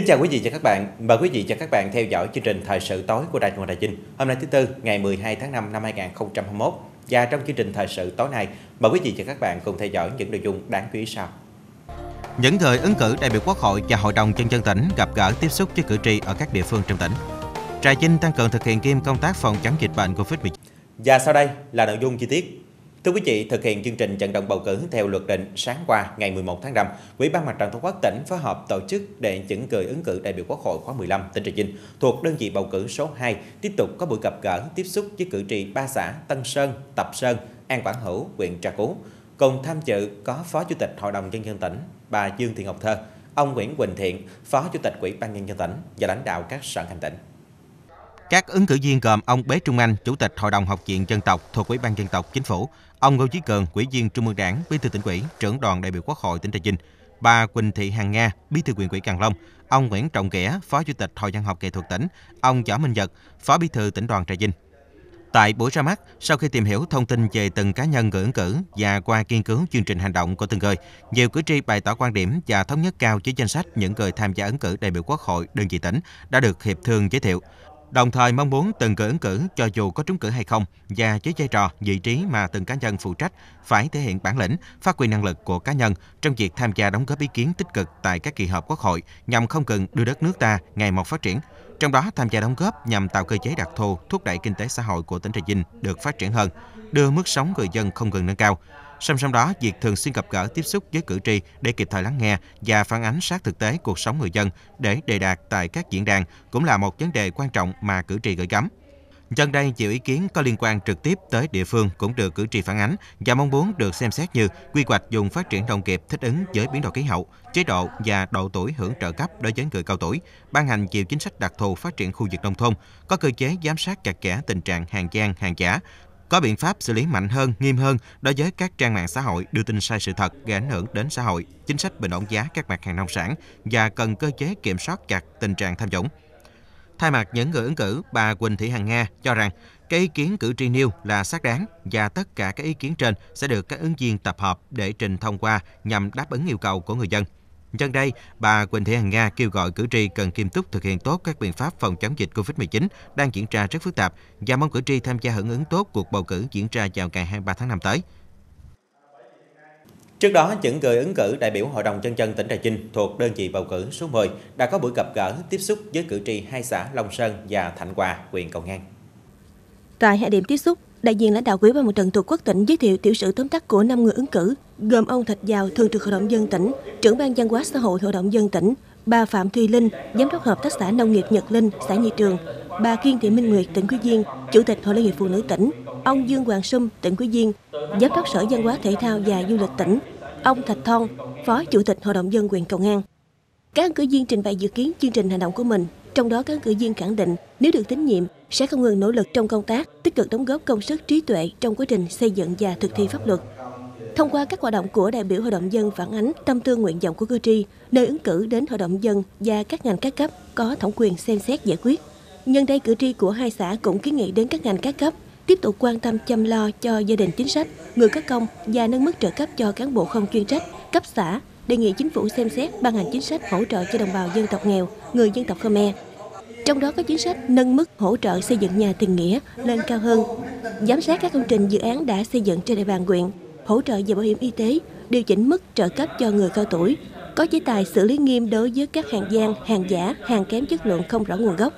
Kính chào quý vị và các bạn. Mời quý vị và các bạn theo dõi chương trình Thời sự tối của Đài truyền Hình Đài Vinh. Hôm nay thứ tư, ngày 12 tháng 5 năm 2021. Và trong chương trình Thời sự tối nay, mời quý vị và các bạn cùng theo dõi những nội dung đáng chú ý sau. Những thời ứng cử đại biểu Quốc hội và Hội đồng nhân dân tỉnh gặp gỡ tiếp xúc với cử tri ở các địa phương trong tỉnh. Trà Vinh tăng cường thực hiện nghiêm công tác phòng chống dịch bệnh Covid-19. Và sau đây là nội dung chi tiết Thưa quý vị, thực hiện chương trình vận động bầu cử theo luật định sáng qua ngày 11 tháng 5, Ủy ban Mặt trận Tổ quốc tỉnh phối hợp tổ chức để chuẩn người ứng cử đại biểu Quốc hội khóa 15 tỉnh Trà Vinh thuộc đơn vị bầu cử số 2 tiếp tục có buổi gặp gỡ tiếp xúc với cử tri ba xã Tân Sơn, Tập Sơn, An Quảng Hữu, huyện Trà Cú. Cùng tham dự có Phó Chủ tịch Hội đồng nhân dân tỉnh, bà Dương Thị Ngọc Thơ, ông Nguyễn Quỳnh Thiện, Phó Chủ tịch Ủy ban nhân dân tỉnh và lãnh đạo các sở ngành tỉnh. Các ứng cử viên gồm ông Bế Trung Anh, Chủ tịch Hội đồng Học viện Dân tộc thuộc Ủy ban Dân tộc Chính phủ, ông Ngô Chí Cường, Ủy viên Trung ương Đảng, Bí thư tỉnh ủy, trưởng đoàn đại biểu Quốc hội tỉnh Trà Vinh, bà Quỳnh Thị Hằng Nga, Bí thư quyền ủy Càng Long, ông Nguyễn Trọng Nghĩa, Phó Chủ tịch Hội văn học nghệ thuật tỉnh, ông Võ Minh Nhật, Phó Bí thư tỉnh đoàn Trà Vinh. Tại buổi ra mắt, sau khi tìm hiểu thông tin về từng cá nhân gửi ứng cử và qua nghiên cứu chương trình hành động của từng người, nhiều cử tri bày tỏ quan điểm và thống nhất cao với danh sách những người tham gia ứng cử đại biểu Quốc hội đơn vị tỉnh đã được hiệp thương giới thiệu đồng thời mong muốn từng cử ứng cử cho dù có trúng cử hay không và với vai trò, vị trí mà từng cá nhân phụ trách phải thể hiện bản lĩnh, phát huy năng lực của cá nhân trong việc tham gia đóng góp ý kiến tích cực tại các kỳ họp quốc hội nhằm không ngừng đưa đất nước ta ngày một phát triển. Trong đó tham gia đóng góp nhằm tạo cơ chế đặc thù thúc đẩy kinh tế xã hội của tỉnh Trà Vinh được phát triển hơn, đưa mức sống người dân không ngừng nâng cao. Song song đó, việc thường xuyên gặp gỡ tiếp xúc với cử tri để kịp thời lắng nghe và phản ánh sát thực tế cuộc sống người dân để đề đạt tại các diễn đàn cũng là một vấn đề quan trọng mà cử tri gửi gắm. Dân đây nhiều ý kiến có liên quan trực tiếp tới địa phương cũng được cử tri phản ánh và mong muốn được xem xét như quy hoạch dùng phát triển nông nghiệp thích ứng với biến đổi khí hậu, chế độ và độ tuổi hưởng trợ cấp đối với người cao tuổi, ban hành nhiều chính sách đặc thù phát triển khu vực nông thôn, có cơ chế giám sát chặt chẽ tình trạng hàng gian, hàng giả, có biện pháp xử lý mạnh hơn, nghiêm hơn đối với các trang mạng xã hội đưa tin sai sự thật gây ảnh hưởng đến xã hội, chính sách bình ổn giá các mặt hàng nông sản và cần cơ chế kiểm soát chặt tình trạng tham nhũng. Thay mặt những người ứng cử, bà Quỳnh Thị Hằng Nga cho rằng cái ý kiến cử tri nêu là xác đáng và tất cả các ý kiến trên sẽ được các ứng viên tập hợp để trình thông qua nhằm đáp ứng yêu cầu của người dân. Nhân đây, bà Quỳnh Thị Hằng Nga kêu gọi cử tri cần nghiêm túc thực hiện tốt các biện pháp phòng chống dịch COVID-19 đang diễn ra rất phức tạp và mong cử tri tham gia hưởng ứng tốt cuộc bầu cử diễn ra vào ngày 23 tháng 5 tới. Trước đó, những người ứng cử đại biểu Hội đồng Nhân dân tỉnh Trà Vinh thuộc đơn vị bầu cử số 10 đã có buổi gặp gỡ tiếp xúc với cử tri hai xã Long Sơn và Thạnh Hòa, huyện Cầu Ngang. Tại hệ điểm tiếp xúc, Đại diện lãnh đạo Ủy ban Mặt trận Tổ quốc tỉnh giới thiệu tiểu sử tóm tắt của 5 người ứng cử, gồm ông Thạch Giào, Thường trực Hội đồng dân tỉnh, trưởng ban văn hóa xã hội Hội đồng dân tỉnh, bà Phạm Thùy Linh, giám đốc hợp tác xã nông nghiệp Nhật Linh, xã Nhi Trường, bà Kiên Thị Minh Nguyệt, tỉnh Quý Viên, chủ tịch Hội Liên hiệp Phụ nữ tỉnh, ông Dương Hoàng Sâm tỉnh Quý Viên, giám đốc Sở Văn hóa Thể thao và Du lịch tỉnh, ông Thạch Thon, phó chủ tịch Hội đồng dân quyền Cầu Ngang. Các ứng cử viên trình bày dự kiến chương trình hành động của mình trong đó, các cử viên khẳng định nếu được tín nhiệm sẽ không ngừng nỗ lực trong công tác, tích cực đóng góp công sức trí tuệ trong quá trình xây dựng và thực thi pháp luật. Thông qua các hoạt động của đại biểu Hội đồng dân phản ánh tâm tư nguyện vọng của cử tri, nơi ứng cử đến Hội đồng dân và các ngành các cấp có thẩm quyền xem xét giải quyết. Nhân đây, cử tri của hai xã cũng kiến nghị đến các ngành các cấp tiếp tục quan tâm chăm lo cho gia đình chính sách, người có công và nâng mức trợ cấp cho cán bộ không chuyên trách, cấp xã đề nghị chính phủ xem xét ban hành chính sách hỗ trợ cho đồng bào dân tộc nghèo, người dân tộc Khmer. Trong đó có chính sách nâng mức hỗ trợ xây dựng nhà tình nghĩa lên cao hơn, giám sát các công trình dự án đã xây dựng trên địa bàn huyện, hỗ trợ về bảo hiểm y tế, điều chỉnh mức trợ cấp cho người cao tuổi, có chế tài xử lý nghiêm đối với các hàng gian, hàng giả, hàng kém chất lượng không rõ nguồn gốc.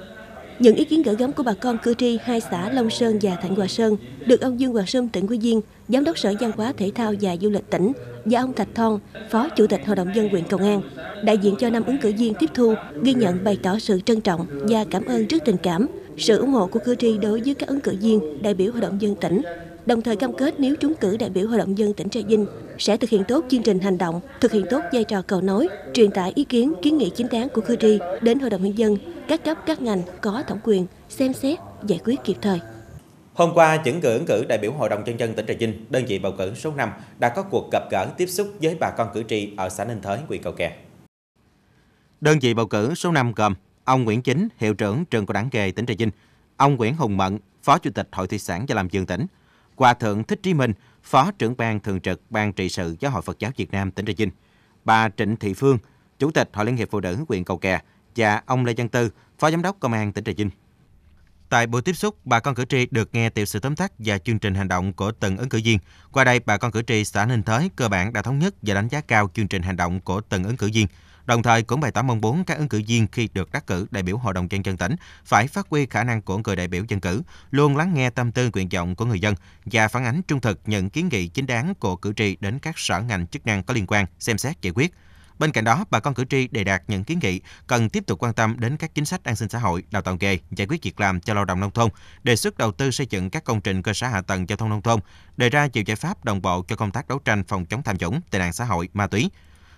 Những ý kiến gửi gắm của bà con cư tri hai xã Long Sơn và Thạnh Hòa Sơn được ông Dương Hoàng Sâm tỉnh Quy Diên, Giám đốc Sở Văn hóa Thể thao và Du lịch tỉnh và ông Thạch Thon, Phó Chủ tịch Hội đồng dân huyện Cầu An, đại diện cho năm ứng cử viên tiếp thu, ghi nhận bày tỏ sự trân trọng và cảm ơn trước tình cảm, sự ủng hộ của cư tri đối với các ứng cử viên đại biểu Hội đồng dân tỉnh đồng thời cam kết nếu trúng cử đại biểu Hội đồng dân tỉnh Trà Vinh sẽ thực hiện tốt chương trình hành động, thực hiện tốt vai trò cầu nối, truyền tải ý kiến, kiến nghị chính đáng của cử tri đến Hội đồng nhân dân, các cấp các ngành có thẩm quyền xem xét, giải quyết kịp thời. Hôm qua, chuẩn cử ứng cử đại biểu Hội đồng nhân dân tỉnh Trà Vinh, đơn vị bầu cử số 5 đã có cuộc gặp gỡ tiếp xúc với bà con cử tri ở xã Ninh Thới, huyện Cầu Kè. Đơn vị bầu cử số 5 gồm ông Nguyễn Chính, hiệu trưởng trường cao đẳng nghề tỉnh Trà Vinh, ông Nguyễn Hùng Mận, phó chủ tịch Hội thủy sản và làm vườn tỉnh, Hòa Thượng Thích Trí Minh, Phó trưởng ban thường trực Ban trị sự Giáo hội Phật giáo Việt Nam tỉnh Trà Vinh, bà Trịnh Thị Phương, Chủ tịch Hội Liên hiệp Phụ nữ huyện Cầu Kè và ông Lê Văn Tư, Phó Giám đốc Công an tỉnh Trà Vinh. Tại buổi tiếp xúc, bà con cử tri được nghe tiểu sự tóm tắt và chương trình hành động của từng ứng cử viên. Qua đây, bà con cử tri xã Ninh Thới cơ bản đã thống nhất và đánh giá cao chương trình hành động của từng ứng cử viên. Đồng thời cũng bày tỏ mong muốn các ứng cử viên khi được đắc cử đại biểu Hội đồng Nhân dân tỉnh phải phát huy khả năng của người đại biểu dân cử, luôn lắng nghe tâm tư nguyện vọng của người dân và phản ánh trung thực những kiến nghị chính đáng của cử tri đến các sở ngành chức năng có liên quan xem xét giải quyết. Bên cạnh đó, bà con cử tri đề đạt những kiến nghị cần tiếp tục quan tâm đến các chính sách an sinh xã hội, đào tạo nghề, giải quyết việc làm cho lao động nông thôn, đề xuất đầu tư xây dựng các công trình cơ sở hạ tầng giao thông nông thôn, đề ra nhiều giải pháp đồng bộ cho công tác đấu tranh phòng chống tham nhũng, tệ nạn xã hội, ma túy.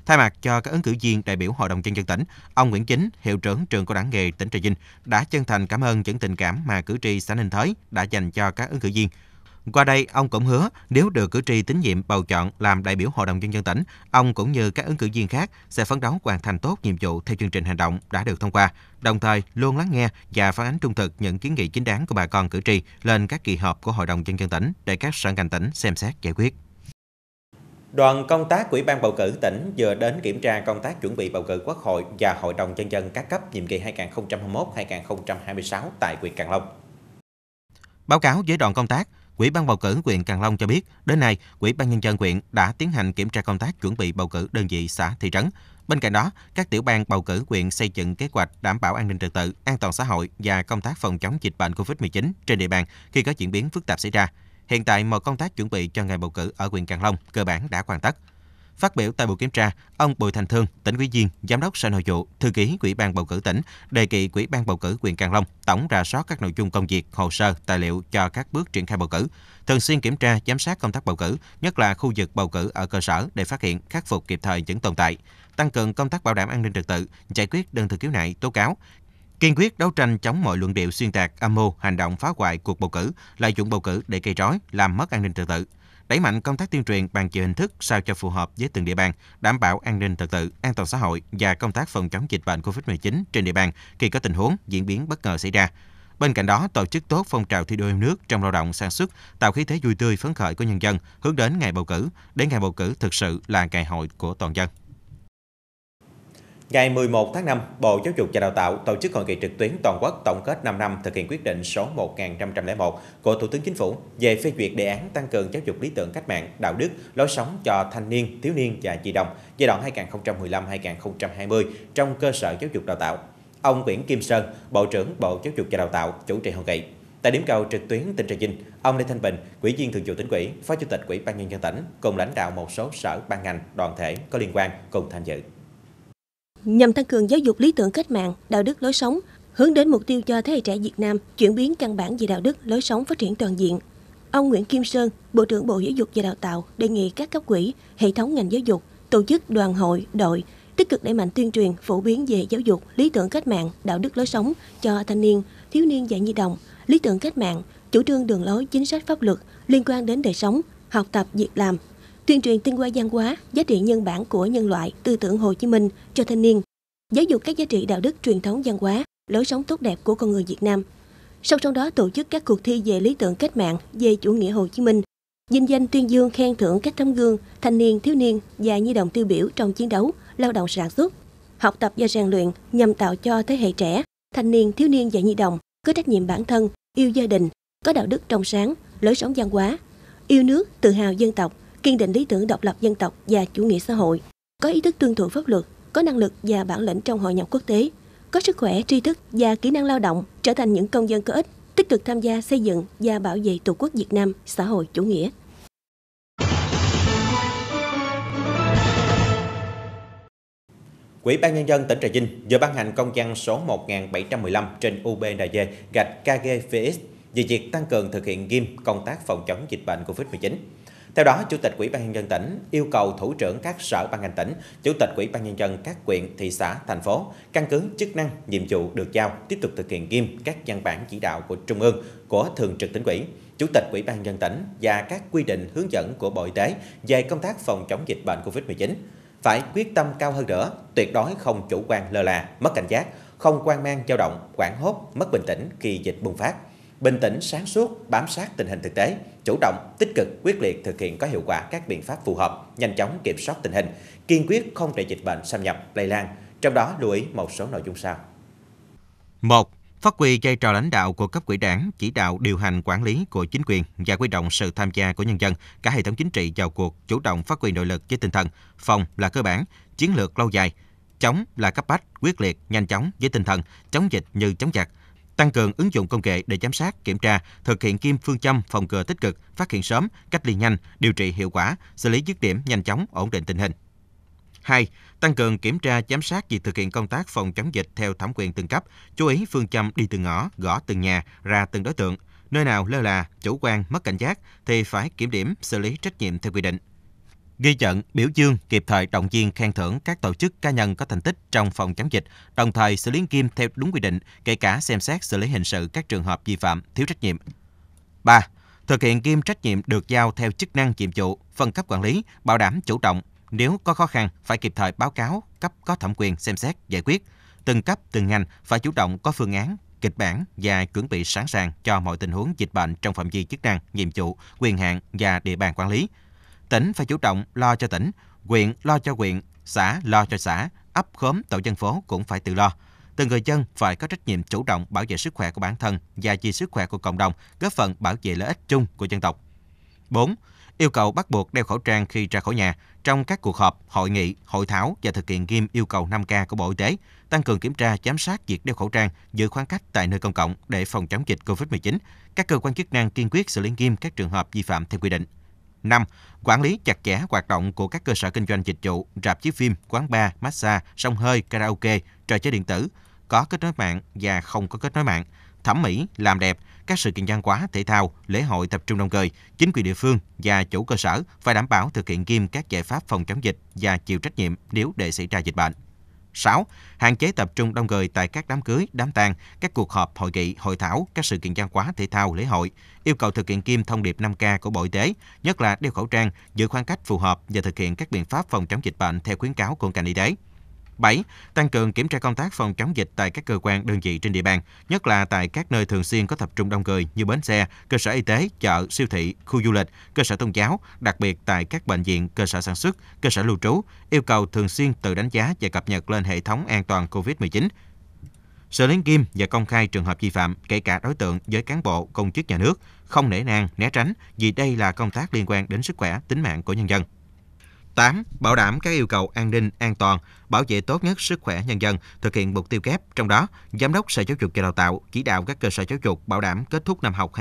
Thay mặt cho các ứng cử viên đại biểu Hội đồng nhân dân tỉnh, ông Nguyễn Chính, hiệu trưởng trường cao đẳng nghề tỉnh Trà Vinh đã chân thành cảm ơn những tình cảm mà cử tri xã Ninh Thới đã dành cho các ứng cử viên. Qua đây, ông cũng hứa nếu được cử tri tín nhiệm bầu chọn làm đại biểu Hội đồng Nhân dân tỉnh, ông cũng như các ứng cử viên khác sẽ phấn đấu hoàn thành tốt nhiệm vụ theo chương trình hành động đã được thông qua, đồng thời luôn lắng nghe và phản ánh trung thực những kiến nghị chính đáng của bà con cử tri lên các kỳ họp của Hội đồng Nhân dân tỉnh để các sở ngành tỉnh xem xét giải quyết. Đoàn công tác của Ủy ban bầu cử tỉnh vừa đến kiểm tra công tác chuẩn bị bầu cử Quốc hội và Hội đồng nhân dân các cấp nhiệm kỳ 2021-2026 tại huyện Càng Long. Báo cáo với đoàn công tác, Ủy ban bầu cử huyện Càng Long cho biết, đến nay, Ủy ban nhân dân huyện đã tiến hành kiểm tra công tác chuẩn bị bầu cử đơn vị xã thị trấn. Bên cạnh đó, các tiểu ban bầu cử huyện xây dựng kế hoạch đảm bảo an ninh trật tự, an toàn xã hội và công tác phòng chống dịch bệnh COVID-19 trên địa bàn khi có diễn biến phức tạp xảy ra. Hiện tại mọi công tác chuẩn bị cho ngày bầu cử ở huyện Càng Long cơ bản đã hoàn tất. Phát biểu tại buổi kiểm tra, ông Bùi Thành Thương, tỉnh ủy viên, giám đốc Sở Nội vụ, thư ký Ủy ban bầu cử tỉnh, đề nghị Ủy ban bầu cử huyện Càng Long tổng rà soát các nội dung công việc, hồ sơ, tài liệu cho các bước triển khai bầu cử, thường xuyên kiểm tra, giám sát công tác bầu cử, nhất là khu vực bầu cử ở cơ sở để phát hiện, khắc phục kịp thời những tồn tại, tăng cường công tác bảo đảm an ninh trật tự, giải quyết đơn thư khiếu nại, tố cáo, kiên quyết đấu tranh chống mọi luận điệu xuyên tạc, âm mưu, hành động phá hoại cuộc bầu cử, lợi dụng bầu cử để gây rối, làm mất an ninh trật tự, đẩy mạnh công tác tuyên truyền bằng nhiều hình thức sao cho phù hợp với từng địa bàn, đảm bảo an ninh trật tự, an toàn xã hội và công tác phòng chống dịch bệnh COVID-19 trên địa bàn khi có tình huống diễn biến bất ngờ xảy ra. Bên cạnh đó, tổ chức tốt phong trào thi đua yêu nước trong lao động sản xuất, tạo khí thế vui tươi phấn khởi của nhân dân hướng đến ngày bầu cử, để ngày bầu cử thực sự là ngày hội của toàn dân. Ngày 11 tháng 5, Bộ Giáo dục và Đào tạo tổ chức hội nghị trực tuyến toàn quốc tổng kết 5 năm thực hiện quyết định số 1501 của Thủ tướng Chính phủ về phê duyệt đề án tăng cường giáo dục lý tưởng cách mạng, đạo đức, lối sống cho thanh niên, thiếu niên và nhi đồng giai đoạn 2015-2020 trong cơ sở giáo dục đào tạo. Ông Nguyễn Kim Sơn, Bộ trưởng Bộ Giáo dục và Đào tạo, chủ trì hội nghị. Tại điểm cầu trực tuyến tỉnh Trà Vinh, ông Lê Thanh Bình, Ủy viên Thường vụ Tỉnh ủy, Phó Chủ tịch Ủy ban nhân dân tỉnh cùng lãnh đạo một số sở ban ngành, đoàn thể có liên quan cùng tham dự nhằm tăng cường giáo dục lý tưởng cách mạng, đạo đức lối sống, hướng đến mục tiêu cho thế hệ trẻ Việt Nam chuyển biến căn bản về đạo đức, lối sống phát triển toàn diện. Ông Nguyễn Kim Sơn, Bộ trưởng Bộ Giáo dục và Đào tạo đề nghị các cấp quỹ, hệ thống ngành giáo dục, tổ chức đoàn hội, đội tích cực đẩy mạnh tuyên truyền, phổ biến về giáo dục, lý tưởng cách mạng, đạo đức lối sống cho thanh niên, thiếu niên và nhi đồng, lý tưởng cách mạng, chủ trương đường lối, chính sách pháp luật liên quan đến đời sống, học tập, việc làm, tuyên truyền tinh hoa văn hóa, giá trị nhân bản của nhân loại, tư tưởng Hồ Chí Minh cho thanh niên, giáo dục các giá trị đạo đức truyền thống văn hóa, lối sống tốt đẹp của con người Việt Nam. Song song đó tổ chức các cuộc thi về lý tưởng cách mạng, về chủ nghĩa Hồ Chí Minh, dinh danh tuyên dương khen thưởng các tấm gương thanh niên, thiếu niên và nhi đồng tiêu biểu trong chiến đấu, lao động sản xuất, học tập và rèn luyện nhằm tạo cho thế hệ trẻ, thanh niên, thiếu niên và nhi đồng có trách nhiệm bản thân, yêu gia đình, có đạo đức trong sáng, lối sống văn hóa, yêu nước, tự hào dân tộc, kiên định lý tưởng độc lập dân tộc và chủ nghĩa xã hội, có ý thức tuân thủ pháp luật, có năng lực và bản lĩnh trong hội nhập quốc tế, có sức khỏe, tri thức và kỹ năng lao động trở thành những công dân có ích, tích cực tham gia xây dựng và bảo vệ Tổ quốc Việt Nam xã hội chủ nghĩa. Quỹ ban nhân dân tỉnh Trà Vinh vừa ban hành công văn số 1715 trên UBND gạch KG về việc tăng cường thực hiện nghiêm công tác phòng chống dịch bệnh COVID-19 theo đó, Chủ tịch Ủy ban nhân dân tỉnh yêu cầu thủ trưởng các sở ban ngành tỉnh, Chủ tịch Ủy ban nhân dân các huyện, thị xã, thành phố căn cứ chức năng, nhiệm vụ được giao tiếp tục thực hiện nghiêm các văn bản chỉ đạo của Trung ương, của Thường trực tỉnh ủy, Chủ tịch Ủy ban nhân tỉnh và các quy định hướng dẫn của Bộ Y tế về công tác phòng chống dịch bệnh COVID-19 phải quyết tâm cao hơn nữa, tuyệt đối không chủ quan lơ là, mất cảnh giác, không quan mang dao động, quảng hốt, mất bình tĩnh khi dịch bùng phát bình tĩnh, sáng suốt, bám sát tình hình thực tế, chủ động, tích cực, quyết liệt thực hiện có hiệu quả các biện pháp phù hợp, nhanh chóng kiểm soát tình hình, kiên quyết không để dịch bệnh xâm nhập, lây lan. Trong đó lưu ý một số nội dung sau. một Phát huy vai trò lãnh đạo của cấp ủy đảng, chỉ đạo điều hành quản lý của chính quyền và quy động sự tham gia của nhân dân, cả hệ thống chính trị vào cuộc, chủ động phát huy nội lực với tinh thần phòng là cơ bản, chiến lược lâu dài, chống là cấp bách, quyết liệt, nhanh chóng với tinh thần chống dịch như chống giặc, tăng cường ứng dụng công nghệ để giám sát, kiểm tra, thực hiện kim phương châm phòng ngừa tích cực, phát hiện sớm, cách ly nhanh, điều trị hiệu quả, xử lý dứt điểm nhanh chóng, ổn định tình hình. 2. Tăng cường kiểm tra giám sát việc thực hiện công tác phòng chống dịch theo thẩm quyền từng cấp, chú ý phương châm đi từng ngõ, gõ từng nhà, ra từng đối tượng. Nơi nào lơ là, chủ quan, mất cảnh giác thì phải kiểm điểm, xử lý trách nhiệm theo quy định ghi nhận, biểu dương, kịp thời động viên khen thưởng các tổ chức cá nhân có thành tích trong phòng chống dịch, đồng thời xử lý nghiêm theo đúng quy định, kể cả xem xét xử lý hình sự các trường hợp vi phạm, thiếu trách nhiệm. 3. Thực hiện nghiêm trách nhiệm được giao theo chức năng nhiệm vụ, phân cấp quản lý, bảo đảm chủ động. Nếu có khó khăn, phải kịp thời báo cáo, cấp có thẩm quyền xem xét, giải quyết. Từng cấp, từng ngành phải chủ động có phương án, kịch bản và chuẩn bị sẵn sàng cho mọi tình huống dịch bệnh trong phạm vi chức năng, nhiệm vụ, quyền hạn và địa bàn quản lý – tỉnh phải chủ động lo cho tỉnh, huyện lo cho huyện, xã lo cho xã, ấp khóm tổ dân phố cũng phải tự lo. Từng người dân phải có trách nhiệm chủ động bảo vệ sức khỏe của bản thân và vì sức khỏe của cộng đồng, góp phần bảo vệ lợi ích chung của dân tộc. 4. Yêu cầu bắt buộc đeo khẩu trang khi ra khỏi nhà trong các cuộc họp, hội nghị, hội thảo và thực hiện nghiêm yêu cầu 5K của Bộ Y tế, tăng cường kiểm tra, giám sát việc đeo khẩu trang, giữ khoảng cách tại nơi công cộng để phòng chống dịch COVID-19. Các cơ quan chức năng kiên quyết xử lý nghiêm các trường hợp vi phạm theo quy định. 5. Quản lý chặt chẽ hoạt động của các cơ sở kinh doanh dịch vụ, rạp chiếu phim, quán bar, massage, sông hơi, karaoke, trò chơi điện tử, có kết nối mạng và không có kết nối mạng, thẩm mỹ, làm đẹp, các sự kiện văn hóa, thể thao, lễ hội tập trung đông người, chính quyền địa phương và chủ cơ sở phải đảm bảo thực hiện nghiêm các giải pháp phòng chống dịch và chịu trách nhiệm nếu để xảy ra dịch bệnh. 6. Hạn chế tập trung đông người tại các đám cưới, đám tang, các cuộc họp, hội nghị, hội thảo, các sự kiện văn hóa, thể thao, lễ hội. Yêu cầu thực hiện nghiêm thông điệp 5K của Bộ Y tế, nhất là đeo khẩu trang, giữ khoảng cách phù hợp và thực hiện các biện pháp phòng chống dịch bệnh theo khuyến cáo của ngành y tế. 7. Tăng cường kiểm tra công tác phòng chống dịch tại các cơ quan đơn vị trên địa bàn, nhất là tại các nơi thường xuyên có tập trung đông người như bến xe, cơ sở y tế, chợ, siêu thị, khu du lịch, cơ sở tôn giáo, đặc biệt tại các bệnh viện, cơ sở sản xuất, cơ sở lưu trú, yêu cầu thường xuyên tự đánh giá và cập nhật lên hệ thống an toàn COVID-19 xử lý nghiêm và công khai trường hợp vi phạm, kể cả đối tượng với cán bộ, công chức nhà nước, không nể nang, né tránh vì đây là công tác liên quan đến sức khỏe, tính mạng của nhân dân. 8. Bảo đảm các yêu cầu an ninh, an toàn, bảo vệ tốt nhất sức khỏe nhân dân, thực hiện mục tiêu kép. Trong đó, Giám đốc Sở Giáo dục và Đào tạo chỉ đạo các cơ sở giáo dục bảo đảm kết thúc năm học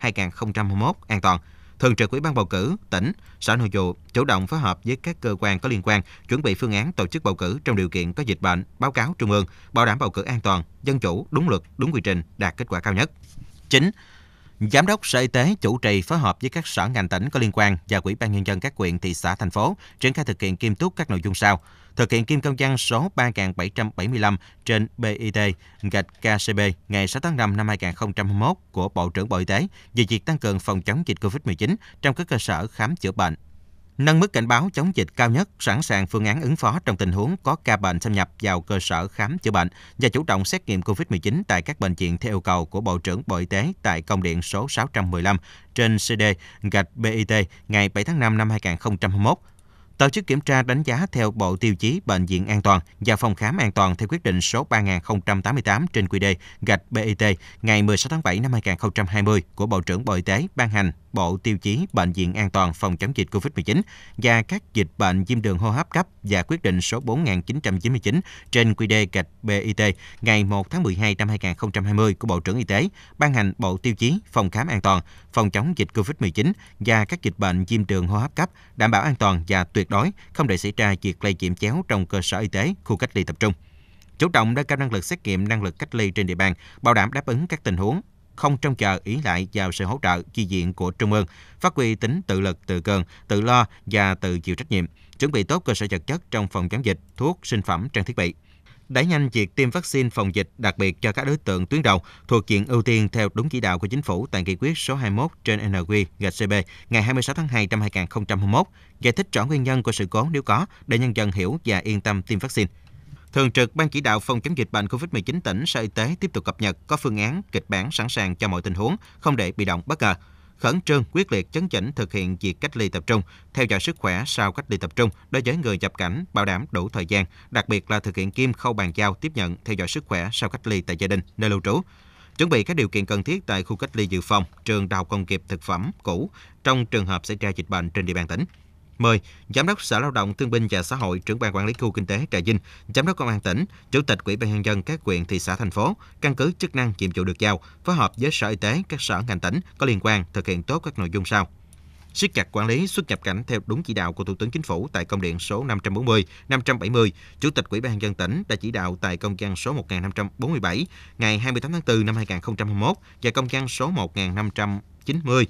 2020-2021 an toàn. Thường trực Ủy ban bầu cử tỉnh, Sở Nội vụ chủ động phối hợp với các cơ quan có liên quan chuẩn bị phương án tổ chức bầu cử trong điều kiện có dịch bệnh, báo cáo trung ương, bảo đảm bầu cử an toàn, dân chủ, đúng luật, đúng quy trình, đạt kết quả cao nhất. 9. Giám đốc Sở Y tế chủ trì phối hợp với các sở ngành tỉnh có liên quan và Ủy ban nhân dân các quyện, thị xã, thành phố triển khai thực hiện nghiêm túc các nội dung sau: thực hiện kim công văn số 3775 trên BIT gạch KCB ngày 6 tháng 5 năm 2021 của Bộ trưởng Bộ Y tế về việc tăng cường phòng chống dịch COVID-19 trong các cơ sở khám chữa bệnh nâng mức cảnh báo chống dịch cao nhất, sẵn sàng phương án ứng phó trong tình huống có ca bệnh xâm nhập vào cơ sở khám chữa bệnh và chủ động xét nghiệm COVID-19 tại các bệnh viện theo yêu cầu của Bộ trưởng Bộ Y tế tại công điện số 615 trên CD gạch BIT ngày 7 tháng 5 năm 2021 tổ chức kiểm tra đánh giá theo bộ tiêu chí bệnh viện an toàn và phòng khám an toàn theo quyết định số 3088 trên quy đề gạch BIT ngày 16 tháng 7 năm 2020 của Bộ trưởng Bộ Y tế ban hành bộ tiêu chí bệnh viện an toàn phòng chống dịch COVID-19 và các dịch bệnh viêm đường hô hấp cấp và quyết định số 4999 trên quy đề gạch BIT ngày 1 tháng 12 năm 2020 của Bộ trưởng Y tế ban hành bộ tiêu chí phòng khám an toàn phòng chống dịch COVID-19 và các dịch bệnh viêm đường hô hấp cấp đảm bảo an toàn và tuyệt đối không để xảy ra việc lây nhiễm chéo trong cơ sở y tế, khu cách ly tập trung chủ động nâng cao năng lực xét nghiệm, năng lực cách ly trên địa bàn, bảo đảm đáp ứng các tình huống không trông chờ ý lại vào sự hỗ trợ chi diện của Trung ương, phát huy tính tự lực, tự cường, tự lo và tự chịu trách nhiệm, chuẩn bị tốt cơ sở vật chất trong phòng chống dịch, thuốc, sinh phẩm, trang thiết bị đẩy nhanh việc tiêm vaccine phòng dịch đặc biệt cho các đối tượng tuyến đầu thuộc diện ưu tiên theo đúng chỉ đạo của chính phủ tại nghị quyết số 21 trên NQ gcb ngày 26 tháng 2 năm 2021, giải thích rõ nguyên nhân của sự cố nếu có để nhân dân hiểu và yên tâm tiêm vaccine. Thường trực Ban chỉ đạo phòng chống dịch bệnh COVID-19 tỉnh, Sở Y tế tiếp tục cập nhật có phương án, kịch bản sẵn sàng cho mọi tình huống, không để bị động bất ngờ. Khẩn trương, quyết liệt chấn chỉnh thực hiện việc cách ly tập trung, theo dõi sức khỏe sau cách ly tập trung đối với người nhập cảnh, bảo đảm đủ thời gian, đặc biệt là thực hiện kim khâu bàn giao tiếp nhận theo dõi sức khỏe sau cách ly tại gia đình nơi lưu trú chuẩn bị các điều kiện cần thiết tại khu cách ly dự phòng, trường đào Công nghiệp Thực phẩm cũ trong trường hợp xảy ra dịch bệnh trên địa bàn tỉnh mời Giám đốc Sở Lao động Thương binh và Xã hội, trưởng ban quản lý khu kinh tế Trà Vinh, Giám đốc Công an tỉnh, Chủ tịch Ủy ban nhân dân các huyện, thị xã, thành phố, căn cứ chức năng nhiệm vụ được giao, phối hợp với Sở Y tế, các sở ngành tỉnh có liên quan thực hiện tốt các nội dung sau siết chặt quản lý xuất nhập cảnh theo đúng chỉ đạo của Thủ tướng Chính phủ tại công điện số 540, 570, Chủ tịch Ủy ban nhân dân tỉnh đã chỉ đạo tại công văn số 1547 ngày 28 tháng 4 năm 2021 và công văn số 1590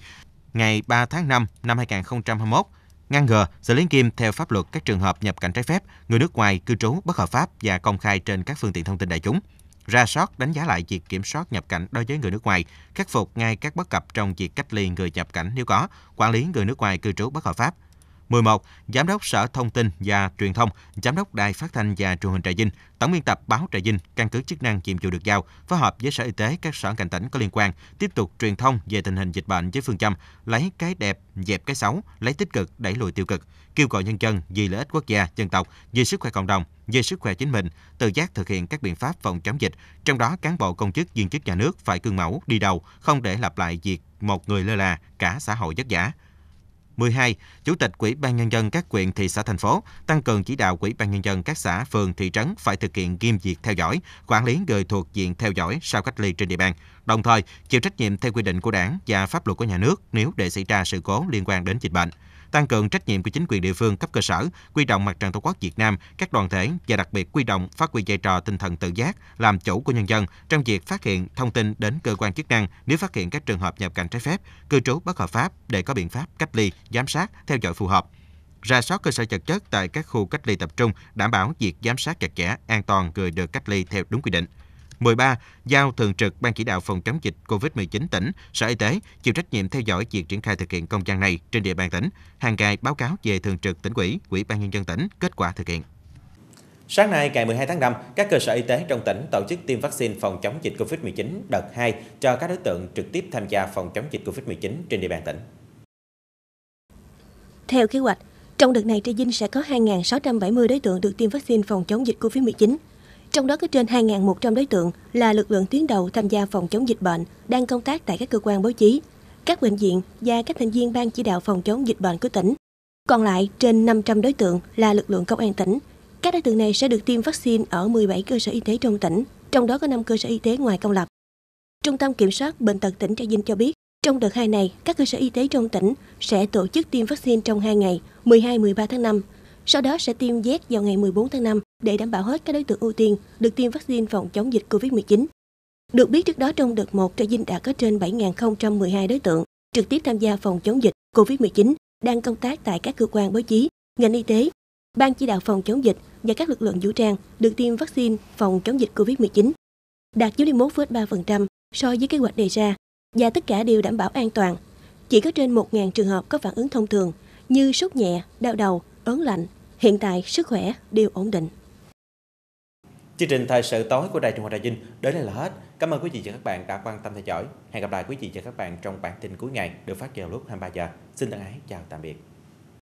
ngày 3 tháng 5 năm 2021 ngăn ngừa, xử lý nghiêm theo pháp luật các trường hợp nhập cảnh trái phép, người nước ngoài cư trú bất hợp pháp và công khai trên các phương tiện thông tin đại chúng ra soát đánh giá lại việc kiểm soát nhập cảnh đối với người nước ngoài, khắc phục ngay các bất cập trong việc cách ly người nhập cảnh nếu có, quản lý người nước ngoài cư trú bất hợp pháp, 11. Giám đốc Sở Thông tin và Truyền thông, Giám đốc Đài Phát thanh và Truyền hình Trà Vinh, Tổng biên tập báo Trà Vinh, căn cứ chức năng nhiệm vụ được giao, phối hợp với Sở Y tế các sở ngành tỉnh có liên quan, tiếp tục truyền thông về tình hình dịch bệnh với phương châm lấy cái đẹp, dẹp cái xấu, lấy tích cực, đẩy lùi tiêu cực, kêu gọi nhân dân vì lợi ích quốc gia, dân tộc, vì sức khỏe cộng đồng, vì sức khỏe chính mình, tự giác thực hiện các biện pháp phòng chống dịch, trong đó cán bộ công chức viên chức nhà nước phải cương mẫu đi đầu, không để lặp lại việc một người lơ là cả xã hội vất vả. 12, Chủ tịch quỹ ban nhân dân các quyện thị xã thành phố tăng cường chỉ đạo quỹ ban nhân dân các xã phường thị trấn phải thực hiện nghiêm việc theo dõi, quản lý người thuộc diện theo dõi sau cách ly trên địa bàn, đồng thời chịu trách nhiệm theo quy định của Đảng và pháp luật của nhà nước nếu để xảy ra sự cố liên quan đến dịch bệnh tăng cường trách nhiệm của chính quyền địa phương cấp cơ sở, quy động mặt trận Tổ quốc Việt Nam, các đoàn thể và đặc biệt quy động phát huy vai trò tinh thần tự giác, làm chủ của nhân dân trong việc phát hiện thông tin đến cơ quan chức năng nếu phát hiện các trường hợp nhập cảnh trái phép, cư trú bất hợp pháp để có biện pháp cách ly, giám sát, theo dõi phù hợp ra soát cơ sở vật chất tại các khu cách ly tập trung, đảm bảo việc giám sát chặt chẽ, an toàn người được cách ly theo đúng quy định. 13. Giao Thường trực Ban chỉ đạo phòng chống dịch COVID-19 tỉnh, Sở Y tế chịu trách nhiệm theo dõi việc triển khai thực hiện công văn này trên địa bàn tỉnh, hàng ngày báo cáo về Thường trực tỉnh ủy, Ủy ban nhân dân tỉnh kết quả thực hiện. Sáng nay, ngày 12 tháng 5, các cơ sở y tế trong tỉnh tổ chức tiêm vaccine phòng chống dịch COVID-19 đợt 2 cho các đối tượng trực tiếp tham gia phòng chống dịch COVID-19 trên địa bàn tỉnh. Theo kế hoạch, trong đợt này Trà Vinh sẽ có 2.670 đối tượng được tiêm vaccine phòng chống dịch COVID-19. Trong đó có trên 2.100 đối tượng là lực lượng tuyến đầu tham gia phòng chống dịch bệnh, đang công tác tại các cơ quan báo chí, các bệnh viện và các thành viên ban chỉ đạo phòng chống dịch bệnh của tỉnh. Còn lại trên 500 đối tượng là lực lượng công an tỉnh. Các đối tượng này sẽ được tiêm vaccine ở 17 cơ sở y tế trong tỉnh, trong đó có 5 cơ sở y tế ngoài công lập. Trung tâm Kiểm soát Bệnh tật tỉnh Trà Vinh cho biết, trong đợt 2 này, các cơ sở y tế trong tỉnh sẽ tổ chức tiêm vaccine trong 2 ngày, 12-13 tháng 5. Sau đó sẽ tiêm vét vào ngày 14 tháng 5 để đảm bảo hết các đối tượng ưu tiên được tiêm vaccine phòng chống dịch COVID-19. Được biết trước đó trong đợt 1, Trà Vinh đã có trên 7.012 đối tượng trực tiếp tham gia phòng chống dịch COVID-19 đang công tác tại các cơ quan báo chí, ngành y tế, ban chỉ đạo phòng chống dịch và các lực lượng vũ trang được tiêm vaccine phòng chống dịch COVID-19, đạt 91,3% so với kế hoạch đề ra và tất cả đều đảm bảo an toàn. Chỉ có trên 1.000 trường hợp có phản ứng thông thường như sốt nhẹ, đau đầu, ớn lạnh. Hiện tại sức khỏe đều ổn định. Chương trình thời sự tối của Đài Truyền hình Đài Vinh đến đây là hết. Cảm ơn quý vị và các bạn đã quan tâm theo dõi. Hẹn gặp lại quý vị và các bạn trong bản tin cuối ngày được phát vào lúc 23 giờ. Xin thân ái chào tạm biệt.